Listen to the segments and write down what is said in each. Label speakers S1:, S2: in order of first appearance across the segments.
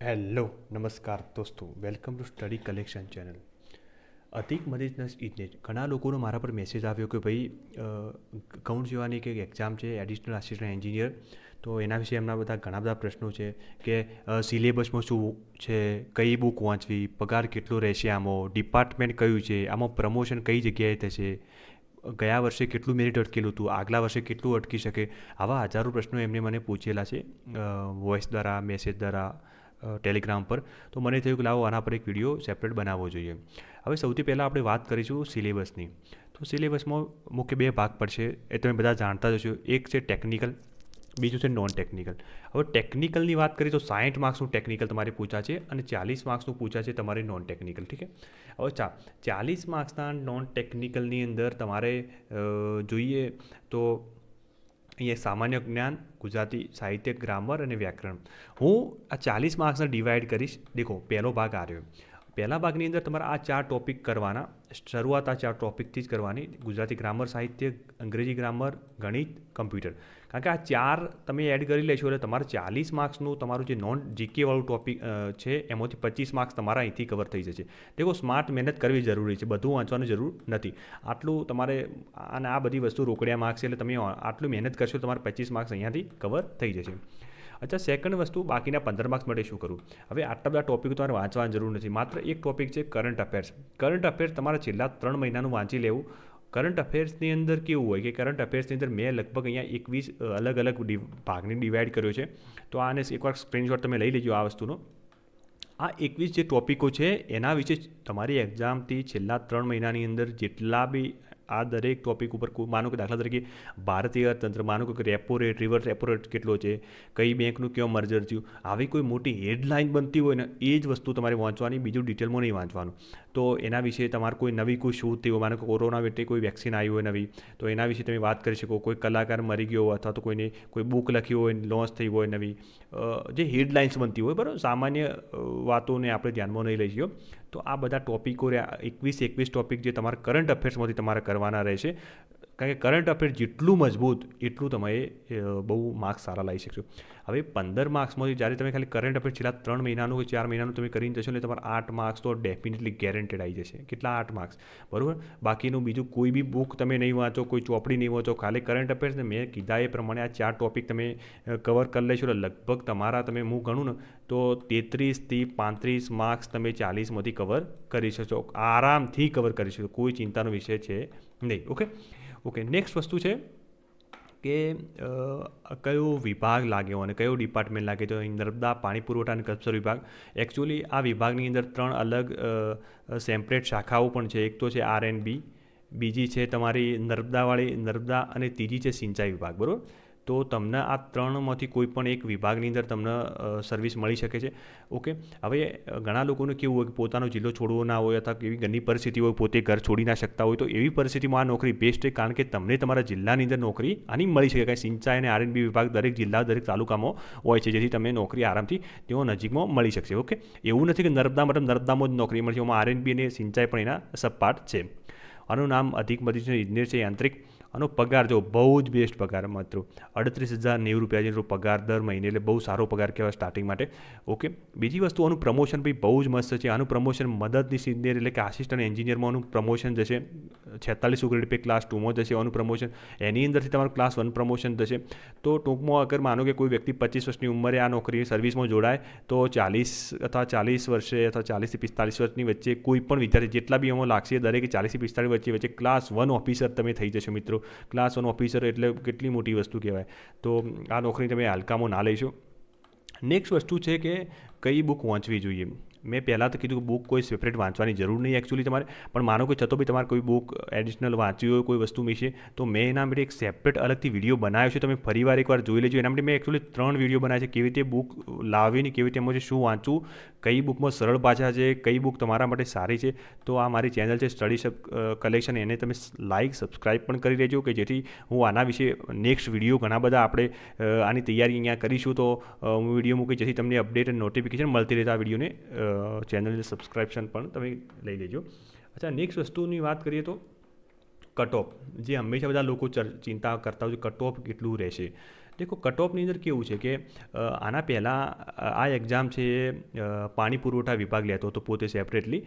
S1: hello નમસ્કાર દોસ્તો welcome to study collection channel અતિક મદિતના ઈજને ઘણા લોકોનો મારા પર મેસેજ આવ્યો કે ભાઈ ગૌણ જેવાની કે એક્ઝામ છે એડિશનલ આસિસ્ટન્ટ એન્જિનિયર તો એના વિશે એમના બધા ઘણા બધા પ્રશ્નો છે કે સિલેબસમાં શું છે કઈ બુક વાંચવી પગાર કેટલો રહેશે આમાં ડિપાર્ટમેન્ટ કયું છે આમાં પ્રમોશન કઈ જગ્યાએ થશે ગયા વર્ષે કેટલું મેરિટ અટકેલું હતું આગલા વર્ષે કેટલું અટકી શકે આવા હજારો પ્રશ્નો એમને મને પૂછેલા છે વોઇસ દ્વારા મેસેજ દ્વારા ટેલિગ્રામ પર તો મને થયું કે લાવો આના પર એક વિડીયો સેપરેટ બનાવવો જોઈએ હવે સૌથી પહેલાં આપણે વાત કરીશું સિલેબસની તો સિલેબસમાં મુખ્ય બે ભાગ પડશે એ તમે બધા જાણતા જ છો એક છે ટેકનિકલ બીજું છે નોન ટેકનિકલ હવે ટેકનિકલની વાત કરીએ તો સાઠ માર્ક્સનું ટેકનિકલ તમારે પૂછા છે અને ચાલીસ માર્ક્સનું પૂછા છે તમારે નોન ટેકનિકલ ઠીક છે હવે ચા ચાલીસ માર્ક્સના નોન ટેકનિકલની અંદર તમારે જોઈએ તો અહીંયા સામાન્ય જ્ઞાન ગુજરાતી સાહિત્ય ગ્રામર અને વ્યાકરણ હું આ ચાલીસ માર્ક્સને ડિવાઈડ કરીશ દેખો પહેલો ભાગ આવ્યો પહેલા ભાગની અંદર તમારા આ ચાર ટોપિક કરવાના શરૂઆત આ ચાર ટોપિકથી જ કરવાની ગુજરાતી ગ્રામર સાહિત્ય અંગ્રેજી ગ્રામર ગણિત કમ્પ્યુટર કારણ કે આ ચાર તમે એડ કરી લેશો એટલે તમારે ચાલીસ માર્ક્સનું તમારું જે નોન જીકેવાળું ટોપિક છે એમાંથી પચીસ માર્ક્સ તમારા અહીંથી કવર થઈ જશે દેખો સ્માર્ટ મહેનત કરવી જરૂરી છે બધું વાંચવાની જરૂર નથી આટલું તમારે અને આ બધી વસ્તુ રોકડ્યા માર્ક્સ એટલે તમે આટલું મહેનત કરશો તમારે પચીસ માર્ક્સ અહીંયાથી કવર થઈ જશે અચ્છા સેકન્ડ વસ્તુ બાકીના પંદર માર્ક્સ માટે શું કરું હવે આટલા બધા ટોપિક તમારે વાંચવાની જરૂર નથી માત્ર એક ટોપિક છે કરંટ અફેર્સ કરંટ અફેર્સ તમારે છેલ્લા ત્રણ મહિનાનું વાંચી લેવું કરંટ અફેર્સની અંદર કેવું હોય કે કરંટ અફેર્સની અંદર મેં લગભગ અહીંયા એકવીસ અલગ અલગ ભાગને ડિવાઈડ કર્યો છે તો આને એકવાર સ્ક્રીનશોટ તમે લઈ લેજો આ વસ્તુનો આ એકવીસ જે ટોપિકો છે એના વિશે તમારી એક્ઝામથી છેલ્લા ત્રણ મહિનાની અંદર જેટલા બી આ દરેક ટોપિક ઉપર માનો કે દાખલા તરીકે ભારતીય અર્થતંત્ર માનો કે repo rate reverse repo rate કેટલો છે કઈ બેંકનું કયો મર્જર થયું આવી કોઈ મોટી હેડલાઇન બનતી હોય ને એ જ વસ્તુ તમારે વાંચવાની બીજું ડિટેલમાં નહીં વાંચવાનું તો એના વિશે તમારે કોઈ નવી કોઈ શોધ તેઓ માનો કે કોરોના વેટે કોઈ વેક્સિન આવી હોય નવી તો એના વિશે તમે વાત કરી શકો કોઈ કલાકાર મરી ગયો હોય અથવા તો કોઈને કોઈ બુક લખી હોય લોન્ચ થઈ હોય નવી જે હેડલાઇન્સ બનતી હોય બરાબર સામાન્ય વાતોને આપણે ધ્યાનમાં નહીં લઈ જઈએ તો આ બધા ટોપિકો એકવીસ એકવીસ ટોપિક જે તમારા કરંટ અફેર્સમાંથી તમારે કરવાના રહેશે કારણ કે કરંટ અફેર જેટલું મજબૂત એટલું તમે બહુ માર્ક્સ સારા લાવી શકશો હવે પંદર માર્ક્સમાંથી જ્યારે તમે ખાલી કરંટ અફેર છેલ્લા ત્રણ મહિનાનું કે ચાર મહિનાનું તમે કરીને જશો ને તમારા આઠ માર્ક્સ તો ડેફિનેટલી ગેરંટેડ આવી જશે કેટલા આઠ માર્ક્સ બરાબર બાકીનું બીજું કોઈ બી બુક તમે નહીં વાંચો કોઈ ચોપડી નહીં વાંચો ખાલી કરંટ અફેર્સને મેં કીધા એ પ્રમાણે આ ચાર ટોપિક તમે કવર કરી લેશો એટલે લગભગ તમારા તમે હું ગણું ને તો તેત્રીસથી પાંત્રીસ માર્ક્સ તમે ચાલીસમાંથી કવર કરી શકશો આરામથી કવર કરી શકશો કોઈ ચિંતાનો વિષય છે નહીં ઓકે ઓકે નેક્સ્ટ વસ્તુ છે કે કયો વિભાગ લાગ્યો અને કયો ડિપાર્ટમેન્ટ લાગે તો નર્મદા પાણી પુરવઠા અને કલ્પસર વિભાગ એકચ્યુઅલી આ વિભાગની અંદર ત્રણ અલગ સેમ્પરેટ શાખાઓ પણ છે એક તો છે આર એન્ડ બી બીજી છે તમારી નર્મદાવાળી નર્મદા અને ત્રીજી છે સિંચાઈ વિભાગ બરાબર તો તમને આ ત્રણમાંથી કોઈ પણ એક વિભાગની અંદર તમને સર્વિસ મળી શકે છે ઓકે હવે ઘણા લોકોનું કેવું હોય કે પોતાનો જિલ્લો છોડવો ના હોય અથવા એવી ઘણી પરિસ્થિતિ હોય પોતે ઘર છોડી ના શકતા હોય તો એવી પરિસ્થિતિમાં આ નોકરી બેસ્ટ છે કારણ કે તમને તમારા જિલ્લાની અંદર નોકરી આની મળી શકે કાંઈ સિંચાઈ અને આરએનબી વિભાગ દરેક જિલ્લા દરેક તાલુકામાં હોય છે જેથી તમે નોકરી આરામથી તેઓ નજીકમાં મળી શકશે ઓકે એવું નથી કે નર્મદા મતલબ નર્મદામાં જ નોકરી મળશે એમાં આરએનબી અને સિંચાઈ પણ એના સબપાર્ટ છે આનું નામ અધિક મધીશ ઇજનેર છે યાંત્રિક આનો પગાર જો બહુ જ બેસ્ટ પગાર માત્ર અડત્રીસ હજાર નેવું રૂપિયા જેટલો પગાર દર મહિને એટલે બહુ સારો પગાર કહેવાય સ્ટાર્ટિંગ માટે ઓકે બીજી વસ્તુ આનું પ્રમોશન બી બહુ જ મસ્ત છે આનું પ્રમોશન મદદની સિનિયર એટલે કે આસિસ્ટન્ટ એન્જિનિયરમાં આનું પ્રમોશન જશે છેતાલીસ ઓગણીસ પે ક્લાસ ટુમાં જશે આનું પ્રમોશન એની અંદરથી તમારું ક્લાસ વન પ્રમોશન થશે તો ટૂંકમાં અગર માનો કે કોઈ વ્યક્તિ પચીસ વર્ષની ઉંમરે આ નોકરી સર્વિસમાં જોડાય તો ચાલીસ અથવા ચાલીસ વર્ષે અથવા ચાલીસથી પિસ્તાલીસ વર્ષની વચ્ચે કોઈ પણ વિદ્યાર્થી જેટલા બી એમાં લાગશે દરેક ચાલીસથી પિસ્તાળીસ વચ્ચે વચ્ચે ક્લાસ વન ઓફિસર તમે થઈ જશો મિત્રો ક્લાસ વન ઓફિસર એટલે કેટલી મોટી વસ્તુ કહેવાય તો આ નોકરી તમે હાલકામાં ના લઈશો નેક્સ્ટ વસ્તુ છે કે કઈ બુક વાંચવી જોઈએ મેં પહેલાં તો કીધું કે બુક કોઈ સેપરેટ વાંચવાની જરૂર નહીં એકચ્યુઅલી તમારે પણ માનો કે છતો બી તમારે કોઈ બુક એડિશનલ વાંચ્યું હોય કોઈ વસ્તુ વિશે તો મેં એના માટે એક સેપરેટ અલગથી વિડીયો બનાવ્યો છે તમે ફરી વાર એકવાર જોઈ લેજો એના માટે મેં એકચ્યુઅલી ત્રણ વિડીયો બનાવ્યા છે કેવી રીતે બુક લાવીને કેવી રીતે એમાં શું વાંચવું કઈ બુકમાં સરળ ભાષા છે કઈ બુક તમારા માટે સારી છે તો આ મારી ચેનલ છે સ્ટડી સબ કલેક્શન એને તમે લાઇક સબસ્ક્રાઇબ પણ કરી લેજો કે જેથી હું આના વિશે નેક્સ્ટ વિડીયો ઘણા બધા આપણે આની તૈયારી અહીંયા કરીશું તો હું વિડીયો મૂકી જેથી તમને અપડેટ અને નોટિફિકેશન મળતી રહેતા આ વિડીયોને ચેનલની સબસ્ક્રિપ્શન પણ તમે લઈ લેજો અચ્છા નેક્સ્ટ વસ્તુની વાત કરીએ તો કટઓફ જે હંમેશા બધા લોકો ચિંતા કરતા હોય છે કટઓફ કેટલું રહેશે દેખો કટઓફની અંદર કેવું છે કે આના પહેલાં આ એક્ઝામ છે એ પાણી પુરવઠા વિભાગ લેતો હતો પોતે સેપરેટલી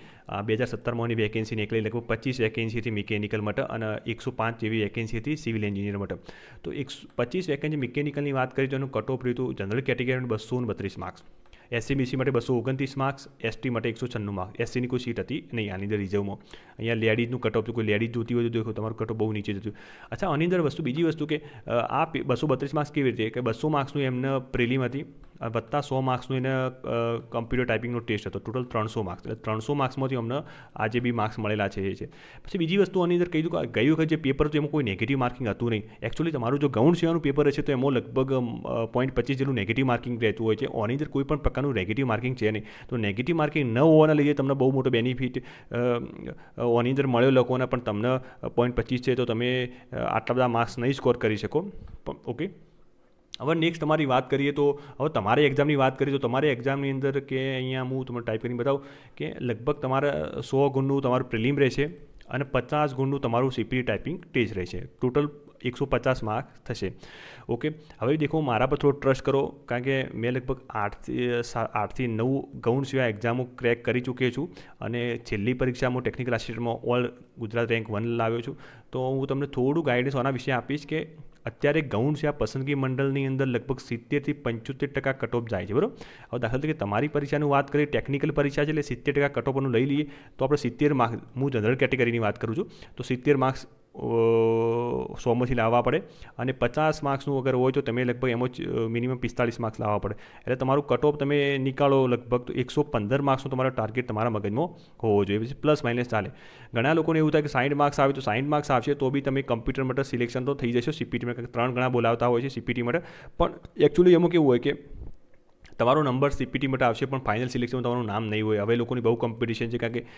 S1: બે હજાર સત્તરમાંની વેકેન્સી નીકળી લગભગ પચીસ વેકેન્સી હતી મિકેનિકલ માટે અને એકસો પાંચ જેવી વેકેન્સી હતી સિવિલ એન્જિનિયર માટે તો એક પચીસ વેકેન્સી મિકેનિકલની વાત કરી તો એનું કટઓફ રહ્યું હતું જનરલ કેટેગરીનું બસો બત્રીસ માર્ક્સ એસસી માટે બસો ઓગણત્રીસ માર્ક્સ એસટી માટે એકસો છન્નું માર્ક્સ એસસીની કોઈ સીટ હતી નહીં આની અંદર રિઝર્વમાં અહીંયા લેડીઝનું કટઓફ કોઈ લેડીઝ જોતી હોય તો દેખો તમારું કટઓફ બહુ નીચે જતું અચ્છા આની અંદર વસ્તુ બીજી વસ્તુ કે આ બસો બત્રીસ માર્ક્સ કેવી રીતે કે બસો માર્ક્સનું એમને પ્રિલિમ હતી વત્તા સો માર્ક્સનું એને કમ્પ્યુટર ટાઈપિંગનો ટેસ્ટ હતો ટોટલ ત્રણસો માર્ક્સ એટલે ત્રણસો માર્ક્સમાંથી અમને આજે બી માર્ક્સ મળેલા છે એ છે પછી બીજી વસ્તુ આની અંદર કહી દઉં કે ગઈ વખત જે પેપર હતું એમાં કોઈ નેગેટિવ માર્કિંગ હતું નહીં એકચ્યુઅલી તમારું જો ગૌણ સેવાનું પેપર છે તો એમાં લગભગ પોઈન્ટ પચીસ જેટલું નેગેટિવ માર્કિંગ રહેતું હોય છે ઓની અંદર કોઈ પણ પ્રકારનું નેગેટિવ માર્કિંગ છે નહીં તો નેગેટિવ માર્કિંગ ન હોવાના લીધે તમને બહુ મોટો બેનિફિટ ઓની અંદર મળ્યો લોકોને પણ તમને પોઈન્ટ પચીસ છે તો તમે આટલા બધા માર્ક્સ નહીં સ્કોર કરી શકો ઓકે હવે નેક્સ્ટ તમારી વાત કરીએ તો હવે તમારી એક્ઝામની વાત કરીએ તો તમારે એક્ઝામની અંદર કે અહીંયા હું તમને ટાઈપ કરીને બતાવું કે લગભગ તમારા સો ગુણનું તમારું પ્રિલિમ રહેશે અને પચાસ ગુણનું તમારું સીપી ટાઈપિંગ ટેજ રહેશે ટોટલ એકસો પચાસ માર્ક થશે ઓકે હવે દેખો મારા પર થોડો ટ્રસ્ટ કરો કારણ કે મેં લગભગ આઠથી આઠથી નવ ગૌણ સિવાય એક્ઝામો ક્રેક કરી ચૂક્યો છું અને છેલ્લી પરીક્ષામાં ટેકનિકલ આસિસ્ટન્ટમાં ઓલ ગુજરાત રેન્ક વન લાવ્યો છું તો હું તમને થોડું ગાઈડન્સ આના વિશે આપીશ કે અત્યારે ગૌણ છે આ પસંદગી મંડળની અંદર લગભગ સિત્તેરથી પંચોતેર ટકા કટઓફ જાય છે બરાબર હવે દાખલા તરીકે તમારી પરીક્ષાનું વાત કરીએ ટેકનિકલ પરીક્ષા છે એટલે સિત્તેર ટકા કટઓફનું લઈ લઈએ તો આપણે સિત્તેર માર્ક્સ હું જનરલ કેટેગરીની વાત કરું છું તો સિત્તેર માર્ક્સ સોમાંથી લાવવા પડે અને પચાસ માર્ક્સનું અગર હોય તો તમે લગભગ એમાં જ મિનિમમ પિસ્તાળીસ માર્ક્સ લાવવા પડે એટલે તમારું કટ ઓફ તમે નીકાળો લગભગ તો એકસો પંદર માર્ક્સનો તમારો ટાર્ગેટ તમારા મગજમાં હોવો જોઈએ પ્લસ માઇનસ ચાલે ઘણા લોકોને એવું થાય કે સાઠ માર્ક્સ આવે તો સાઠ માર્ક્સ આવશે તો બી તમે કમ્પ્યુટર માટે સિલેક્શન તો થઈ જશો સીપીટીમાં ત્રણ ગણા બોલાવતા હોય છે સીપીટી માટે પણ એકચ્યુઅલી એમાં કેવું હોય કે તમારો નંબર સીપીટી માટે આવશે પણ ફાઇનલ સિલેક્શનમાં તમારું નામ નહીં હોય હવે લોકોની બહુ કોમ્પિટિશન છે કારણ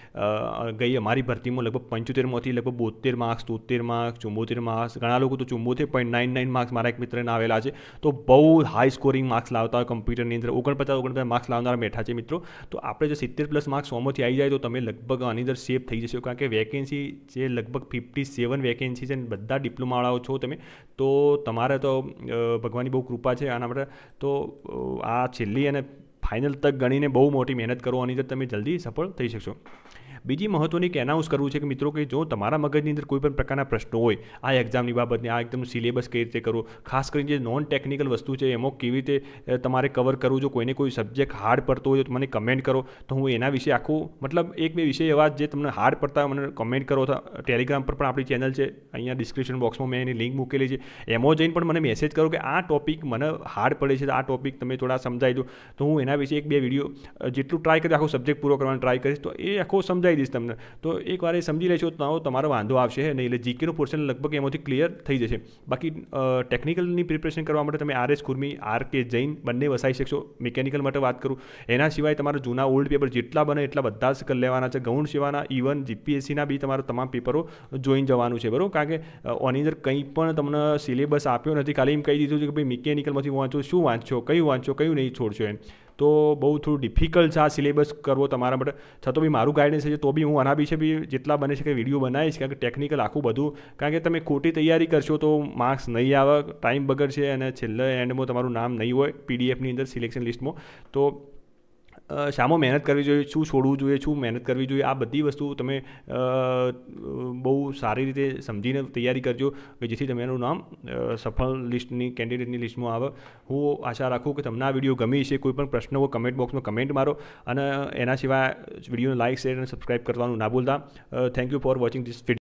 S1: કે ગઈ અમારી ભરતીમાં લગભગ પંચોતેરમાંથી લગભગ બોતેર માર્ક્સ તોતેર માર્ક્સ ચુંબોતેર માર્ક્સ ઘણા લોકો તો ચુંબોતેર પોઈન્ટ નાઇન નાઇન માર્ક્સ મારા એક મિત્રને આવેલા છે તો બહુ હાઈ સ્કોરિંગ માર્ક્સ લાવતા હોય કમ્પ્યુટરની અંદર ઓગણપચાસ ઓગણપચાસ માર્ક્સ લાવનારા બેઠા છે મિત્રો તો આપણે જો સિત્તેર પ્લસ માર્ક્સ સોમાંથી આવી જાય તો તમે લગભગ આની અંદર સેફ થઈ જશો કારણ કે વેકેન્સી જે લગભગ ફિફ્ટી સેવન વેકેન્સી છે બધા ડિપ્લોમાવાળાઓ છો તમે તો તમારે તો ભગવાનની બહુ કૃપા છે આના માટે તો આ છેલ્લે કેટલી અને ફાઇનલ તક ગણીને બહુ મોટી મહેનત કરવાની તો તમે જલ્દી સફળ થઈ શકશો બીજી મહત્વની એક એનાઉન્સ કરવું છે કે મિત્રો કે જો તમારા મગજની અંદર કોઈ પણ પ્રકારના પ્રશ્નો હોય આ એક્ઝામની બાબતને આ એકદમ સિલેબસ કઈ રીતે કરો ખાસ કરીને જે નોન ટેકનિકલ વસ્તુ છે એમાં કેવી રીતે તમારે કવર કરવું જો કોઈને કોઈ સબ્જેક્ટ હાર્ડ પડતો હોય તો મને કમેન્ટ કરો તો હું એના વિશે આખું મતલબ એક બે વિષય એવા જે તમને હાર્ડ પડતા મને કમેન્ટ કરો ટેલિગ્રામ પર પણ આપણી ચેનલ છે અહીંયા ડિસ્ક્રિપ્શન બોક્સમાં મેં એની લિંક મૂકેલી છે એમાં જઈને પણ મને મેસેજ કરો કે આ ટોપિક મને હાર્ડ પડે છે તો આ ટોપિક તમે થોડા સમજાવી દો તો હું એના વિશે એક બે વિડીયો જેટલું ટ્રાય કરી આખો સબ્જેક્ટ પૂરો કરવાનો ટ્રાય કરીશ તો એ આખો સમજાવી સમજાવી દઈશ તમને તો એકવાર એ સમજી લેશો તો તમારો વાંધો આવશે નહીં એટલે જીકેનું પોર્શન લગભગ એમાંથી ક્લિયર થઈ જશે બાકી ટેકનિકલની પ્રિપરેશન કરવા માટે તમે RS Kurmi R K Jain બંને વસાઈ શકશો મિકેનિકલ માટે વાત કરું એના સિવાય તમારા જૂના ઓલ્ડ પેપર જેટલા બને એટલા બધા જ કરી લેવાના છે ગૌણ સેવાના ઇવન e જીપીએસસીના બી તમારા તમામ પેપરો જોઈન જવાનું છે બરાબર કારણ કે ઓની અંદર કંઈ પણ તમને સિલેબસ આપ્યો નથી ખાલી એમ કહી દીધું છે કે ભાઈ મિકેનિકલમાંથી વાંચો શું વાંચો કયું વાંચો કયું નહીં છોડશો એમ તો બહુ થોડું ડિફિકલ્ટ છે આ સિલેબસ કરવો તમારા માટે છતાં બી મારું ગાઈડન્સ છે તો બી હું આના વિશે બી જેટલા બને છે કે વિડીયો બનાવીશ કારણ કે ટેકનિકલ આખું બધું કારણ કે તમે ખોટી તૈયારી કરશો તો માર્ક્સ નહીં આવે ટાઈમ બગડશે અને છેલ્લે એન્ડમાં તમારું નામ નહીં હોય પીડીએફની અંદર સિલેક્શન લિસ્ટમાં તો શામાં મહેનત કરવી જોઈએ શું છોડવું જોઈએ શું મહેનત કરવી જોઈએ આ બધી વસ્તુ તમે બહુ સારી રીતે સમજીને તૈયારી કરજો કે જેથી એનું નામ સફળ લિસ્ટની કેન્ડિડેટની લિસ્ટમાં આવે હું આશા રાખું કે તમને આ વિડીયો ગમી છે કોઈપણ પ્રશ્ન હોય કમેન્ટ બોક્સમાં કમેન્ટ મારો અને એના સિવાય વિડીયોને લાઇક શેર અને સબસ્ક્રાઈબ કરવાનું ના ભૂલતા thank you for watching this video